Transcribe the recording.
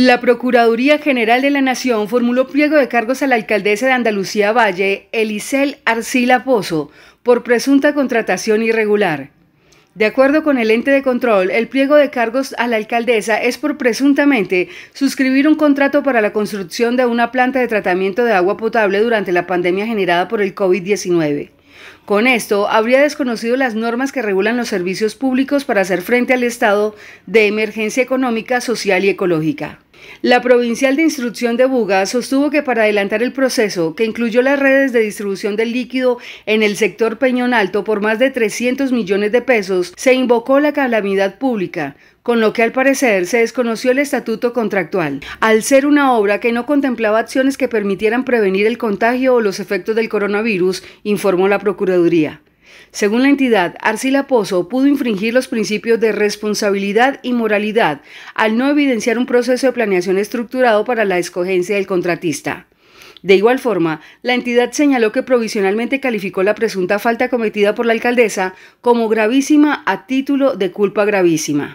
La Procuraduría General de la Nación formuló pliego de cargos a la alcaldesa de Andalucía Valle, Elisel Arcila Pozo, por presunta contratación irregular. De acuerdo con el ente de control, el pliego de cargos a la alcaldesa es por presuntamente suscribir un contrato para la construcción de una planta de tratamiento de agua potable durante la pandemia generada por el COVID-19. Con esto, habría desconocido las normas que regulan los servicios públicos para hacer frente al estado de emergencia económica, social y ecológica. La provincial de instrucción de Buga sostuvo que para adelantar el proceso, que incluyó las redes de distribución del líquido en el sector Peñón Alto por más de 300 millones de pesos, se invocó la calamidad pública, con lo que al parecer se desconoció el estatuto contractual, al ser una obra que no contemplaba acciones que permitieran prevenir el contagio o los efectos del coronavirus, informó la Procuraduría. Según la entidad, Arcila Pozo pudo infringir los principios de responsabilidad y moralidad al no evidenciar un proceso de planeación estructurado para la escogencia del contratista. De igual forma, la entidad señaló que provisionalmente calificó la presunta falta cometida por la alcaldesa como gravísima a título de culpa gravísima.